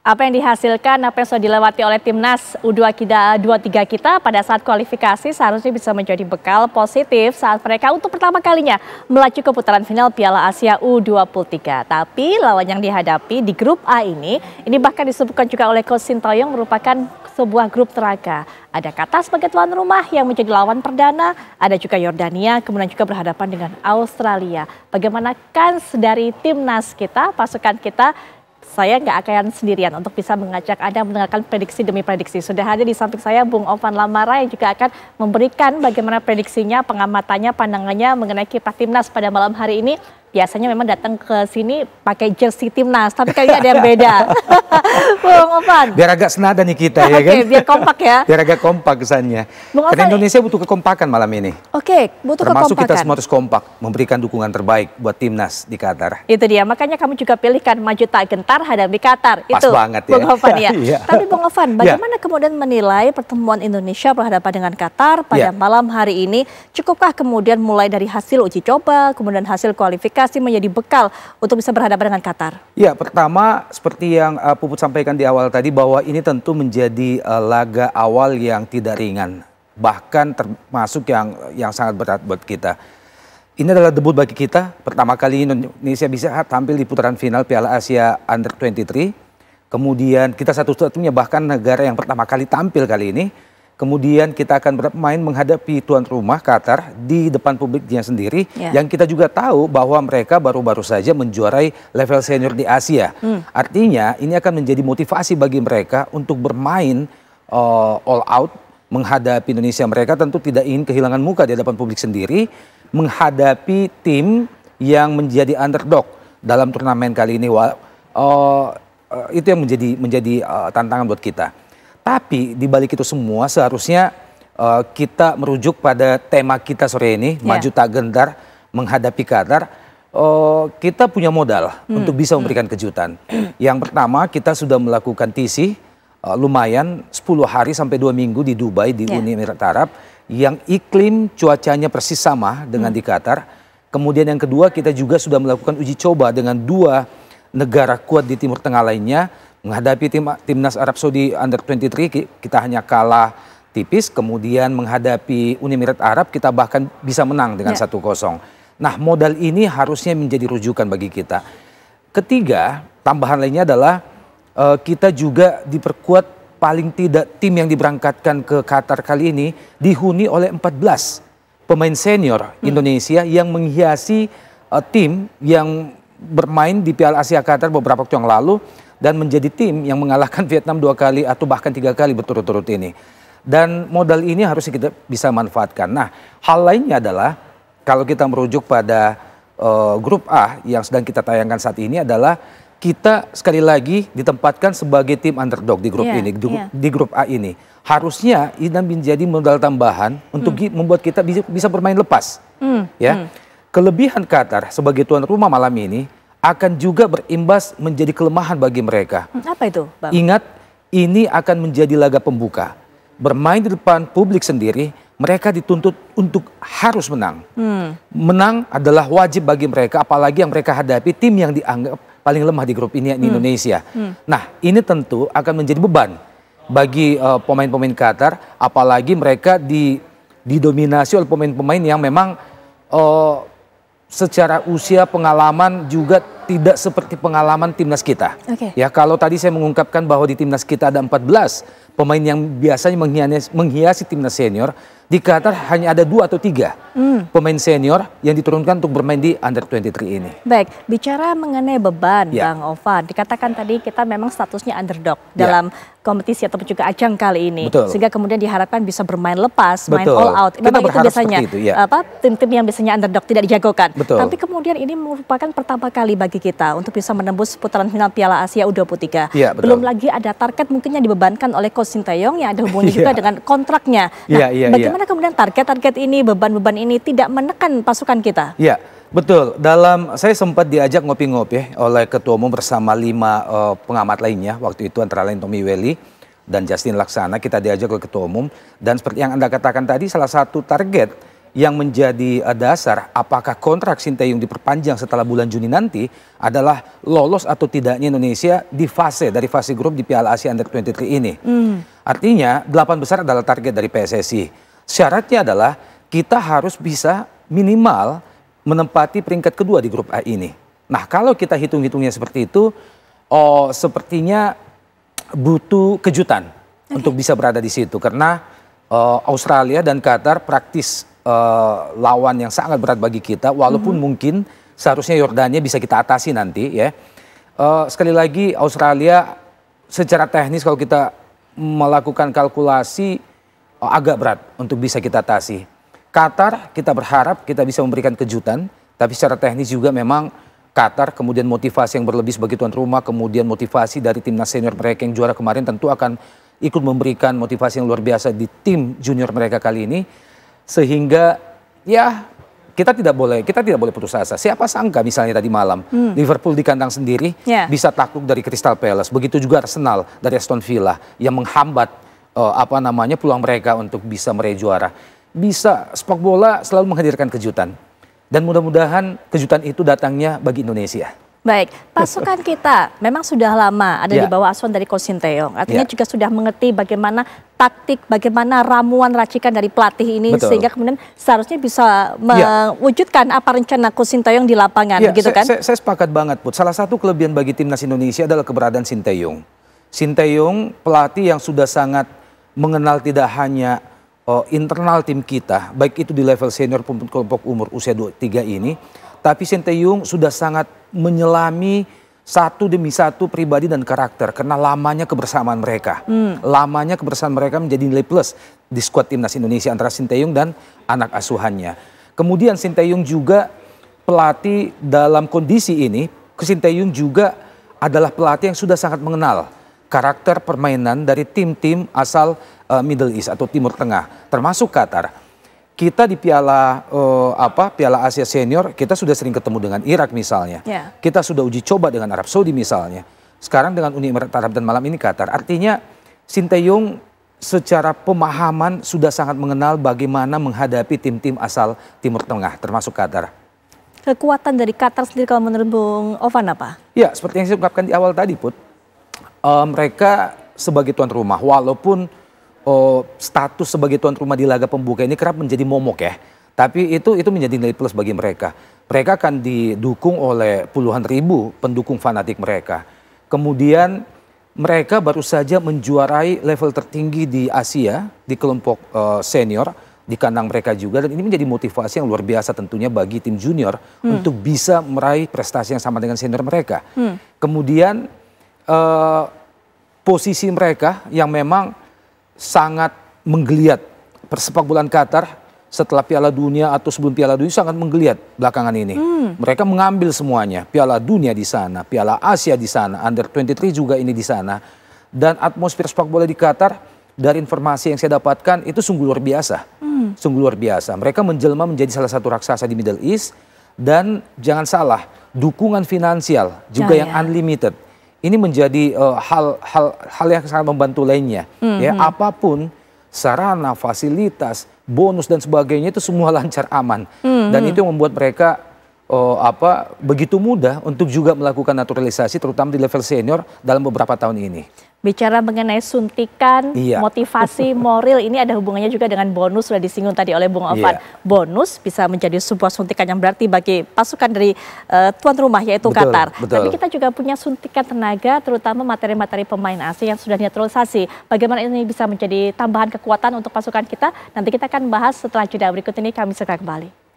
apa yang dihasilkan, apa yang sudah dilewati oleh timnas U23 kita pada saat kualifikasi seharusnya bisa menjadi bekal positif saat mereka untuk pertama kalinya melaju ke putaran final Piala Asia U23. Tapi lawan yang dihadapi di grup A ini, ini bahkan disebutkan juga oleh Coach Sintoyong merupakan sebuah grup teraga. Ada Qatar sebagai tuan rumah yang menjadi lawan perdana, ada juga Yordania, kemudian juga berhadapan dengan Australia. Bagaimana kans dari timnas kita, pasukan kita saya nggak akan sendirian untuk bisa mengajak Anda mendengarkan prediksi demi prediksi. Sudah ada di samping saya Bung Ovan Lamara yang juga akan memberikan bagaimana prediksinya, pengamatannya, pandangannya mengenai kipas timnas pada malam hari ini biasanya memang datang ke sini pakai jersey timnas, tapi kali ini ada yang beda. Bung Opan. Biar agak senada nih kita ya kan. biar kompak ya. Biar agak kompak kesannya. Karena Indonesia butuh kekompakan malam ini. Oke, butuh Termasuk kekompakan. Termasuk kita semua harus kompak memberikan dukungan terbaik buat timnas di Qatar. Itu dia, makanya kamu juga pilihkan maju tak gentar hadapi Qatar. Pas Itu banget ya. Bung Opan ya. Iya. tapi Bung Opan, ya. bagaimana ya. kemudian menilai pertemuan Indonesia berhadapan dengan Qatar pada ya. malam hari ini? Cukupkah kemudian mulai dari hasil uji coba, kemudian hasil kualifikasi kualifikasi menjadi bekal untuk bisa berhadapan dengan Qatar? Ya, pertama seperti yang uh, Puput sampaikan di awal tadi bahwa ini tentu menjadi uh, laga awal yang tidak ringan, bahkan termasuk yang yang sangat berat buat kita. Ini adalah debut bagi kita. Pertama kali Indonesia bisa tampil di putaran final Piala Asia Under 23. Kemudian kita satu-satunya bahkan negara yang pertama kali tampil kali ini kemudian kita akan bermain menghadapi tuan rumah Qatar di depan publiknya sendiri yeah. yang kita juga tahu bahwa mereka baru-baru saja menjuarai level senior di Asia. Mm. Artinya ini akan menjadi motivasi bagi mereka untuk bermain uh, all out menghadapi Indonesia. Mereka tentu tidak ingin kehilangan muka di depan publik sendiri menghadapi tim yang menjadi underdog dalam turnamen kali ini. Uh, uh, itu yang menjadi menjadi uh, tantangan buat kita. Tapi di balik itu semua seharusnya uh, kita merujuk pada tema kita sore ini, yeah. maju tak gentar menghadapi Qatar. Uh, eh, kita punya modal hmm. untuk bisa memberikan hmm. kejutan. Yang pertama kita sudah melakukan tisi uh, eh, lumayan 10 hari sampai 2 minggu di Dubai di yeah. Uni Emirat Arab yang iklim cuacanya persis sama dengan hmm. di Qatar. Kemudian yang kedua kita juga sudah melakukan uji coba dengan dua negara kuat di Timur Tengah lainnya Menghadapi tim, timnas Arab Saudi Under 23 kita hanya kalah tipis, kemudian menghadapi Uni Emirat Arab kita bahkan bisa menang dengan ya. kosong. Nah, modal ini harusnya menjadi rujukan bagi kita. Ketiga, tambahan lainnya adalah uh, kita juga diperkuat paling tidak tim yang diberangkatkan ke Qatar kali ini dihuni oleh 14 pemain senior hmm. Indonesia yang menghiasi uh, tim yang bermain di Piala Asia Qatar beberapa waktu yang lalu dan menjadi tim yang mengalahkan Vietnam dua kali atau bahkan tiga kali berturut-turut ini. Dan modal ini harus kita bisa manfaatkan. Nah, hal lainnya adalah kalau kita merujuk pada uh, grup A yang sedang kita tayangkan saat ini adalah kita sekali lagi ditempatkan sebagai tim underdog di grup yeah, ini, di, iya. yeah. di grup A ini. Harusnya ini menjadi modal tambahan untuk hmm. membuat kita bisa, bermain lepas. Hmm. Ya. Hmm. Kelebihan Qatar sebagai tuan rumah malam ini akan juga berimbas menjadi kelemahan bagi mereka. Hmm, apa itu, Bang? Ingat, ini akan menjadi laga pembuka. Bermain di depan publik sendiri, mereka dituntut untuk harus menang. Hmm. Menang adalah wajib bagi mereka, apalagi yang mereka hadapi tim yang dianggap paling lemah di grup ini, di hmm. Indonesia. Hmm. Nah, ini tentu akan menjadi beban bagi pemain eh, pemain-pemain Qatar, apalagi mereka di didominasi oleh pemain-pemain yang memang uh, secara usia pengalaman juga tidak seperti pengalaman timnas kita. Okay. Ya kalau tadi saya mengungkapkan bahwa di timnas kita ada 14 pemain yang biasanya menghiasi, menghiasi timnas senior, di Qatar hanya ada dua atau tiga mm. pemain senior yang diturunkan untuk bermain di under 23 ini. Baik, bicara mengenai beban, yeah. Bang Ova, dikatakan tadi kita memang statusnya underdog yeah. dalam kompetisi ataupun juga ajang kali ini. Betul. Sehingga kemudian diharapkan bisa bermain lepas, Betul. main all out. Memang Kita itu biasanya itu, iya. apa tim-tim yang biasanya underdog tidak dijagokan. Betul. Tapi kemudian ini merupakan pertama kali bagi kita untuk bisa menembus putaran final Piala Asia U23. Ya, betul. Belum lagi ada target mungkin yang dibebankan oleh Coach Sinteyong yang ada hubungannya iya. juga dengan kontraknya. Nah, ya, ya, bagaimana kemudian target-target ini, beban-beban ini tidak menekan pasukan kita? ya. Betul, dalam saya sempat diajak ngopi-ngopi oleh ketua umum bersama lima uh, pengamat lainnya waktu itu antara lain Tommy Welly dan Justin Laksana kita diajak oleh ketua umum dan seperti yang Anda katakan tadi salah satu target yang menjadi uh, dasar apakah kontrak Sinteyong diperpanjang setelah bulan Juni nanti adalah lolos atau tidaknya Indonesia di fase dari fase grup di Piala Asia Under 23 ini. Mm. Artinya delapan besar adalah target dari PSSI. Syaratnya adalah kita harus bisa minimal menempati peringkat kedua di grup A ini. Nah, kalau kita hitung-hitungnya seperti itu, oh sepertinya butuh kejutan okay. untuk bisa berada di situ karena uh, Australia dan Qatar praktis uh, lawan yang sangat berat bagi kita walaupun mm -hmm. mungkin seharusnya Yordania bisa kita atasi nanti ya. Uh, sekali lagi Australia secara teknis kalau kita melakukan kalkulasi uh, agak berat untuk bisa kita atasi. Qatar kita berharap kita bisa memberikan kejutan, tapi secara teknis juga memang Qatar kemudian motivasi yang berlebih sebagai tuan rumah, kemudian motivasi dari timnas senior mereka yang juara kemarin tentu akan ikut memberikan motivasi yang luar biasa di tim junior mereka kali ini sehingga ya kita tidak boleh kita tidak boleh putus asa. Siapa sangka misalnya tadi malam hmm. Liverpool di kandang sendiri yeah. bisa takluk dari Crystal Palace. Begitu juga Arsenal dari Aston Villa yang menghambat uh, apa namanya peluang mereka untuk bisa meraih juara bisa sepak bola selalu menghadirkan kejutan. Dan mudah-mudahan kejutan itu datangnya bagi Indonesia. Baik, pasukan kita memang sudah lama ada ya. di bawah asuhan dari Coach Sinteyong. Artinya ya. juga sudah mengerti bagaimana taktik, bagaimana ramuan racikan dari pelatih ini Betul. sehingga kemudian seharusnya bisa ya. mewujudkan ya. apa rencana Coach Sinteyong di lapangan, ya, gitu saya, kan? Saya, saya sepakat banget, Put. Salah satu kelebihan bagi timnas Indonesia adalah keberadaan Sinteyong. Sinteyong pelatih yang sudah sangat mengenal tidak hanya uh, internal tim kita, baik itu di level senior pun kelompok umur usia 23 ini, tapi Sinteyung sudah sangat menyelami satu demi satu pribadi dan karakter karena lamanya kebersamaan mereka. Hmm. Lamanya kebersamaan mereka menjadi nilai plus di skuad timnas Indonesia antara Sinteyung dan anak asuhannya. Kemudian Sinteyung juga pelatih dalam kondisi ini, Sinteyong juga adalah pelatih yang sudah sangat mengenal karakter permainan dari tim-tim asal uh, Middle East atau Timur Tengah, termasuk Qatar kita di piala uh, apa piala Asia senior kita sudah sering ketemu dengan Irak misalnya yeah. kita sudah uji coba dengan Arab Saudi misalnya sekarang dengan Uni Emirat Arab dan malam ini Qatar artinya Sinteyong secara pemahaman sudah sangat mengenal bagaimana menghadapi tim-tim asal Timur Tengah termasuk Qatar kekuatan dari Qatar sendiri kalau menurut Bung Ovan apa ya seperti yang saya ungkapkan di awal tadi put uh, mereka sebagai tuan rumah walaupun oh, status sebagai tuan rumah di laga pembuka ini kerap menjadi momok ya. Tapi itu itu menjadi nilai plus bagi mereka. Mereka akan didukung oleh puluhan ribu pendukung fanatik mereka. Kemudian mereka baru saja menjuarai level tertinggi di Asia di kelompok uh, senior di kandang mereka juga dan ini menjadi motivasi yang luar biasa tentunya bagi tim junior hmm. untuk bisa meraih prestasi yang sama dengan senior mereka. Hmm. Kemudian uh, posisi mereka yang memang sangat menggeliat persepak bulan Qatar setelah Piala Dunia atau sebelum Piala Dunia sangat menggeliat belakangan ini. Hmm. Mereka mengambil semuanya, Piala Dunia di sana, Piala Asia di sana, Under 23 juga ini di sana. Dan atmosfer sepak bola di Qatar dari informasi yang saya dapatkan itu sungguh luar biasa. Hmm. Sungguh luar biasa. Mereka menjelma menjadi salah satu raksasa di Middle East dan jangan salah, dukungan finansial juga ya. yang ya. unlimited ini menjadi hal-hal eh, uh, hal, yang sangat membantu lainnya. Mm -hmm. Ya, hmm. apapun sarana, fasilitas, bonus dan sebagainya itu semua lancar aman. Mm -hmm. Dan hmm. itu yang membuat mereka oh, apa begitu mudah untuk juga melakukan naturalisasi terutama di level senior dalam beberapa tahun ini. Bicara mengenai suntikan, iya. motivasi, moral ini ada hubungannya juga dengan bonus sudah disinggung tadi oleh Bung Ovan. Iya. Bonus bisa menjadi sebuah suntikan yang berarti bagi pasukan dari uh, tuan rumah yaitu betul, Qatar. Betul. Tapi kita juga punya suntikan tenaga terutama materi-materi pemain asing yang sudah naturalisasi. Bagaimana ini bisa menjadi tambahan kekuatan untuk pasukan kita? Nanti kita akan bahas setelah jeda berikut ini kami segera kembali.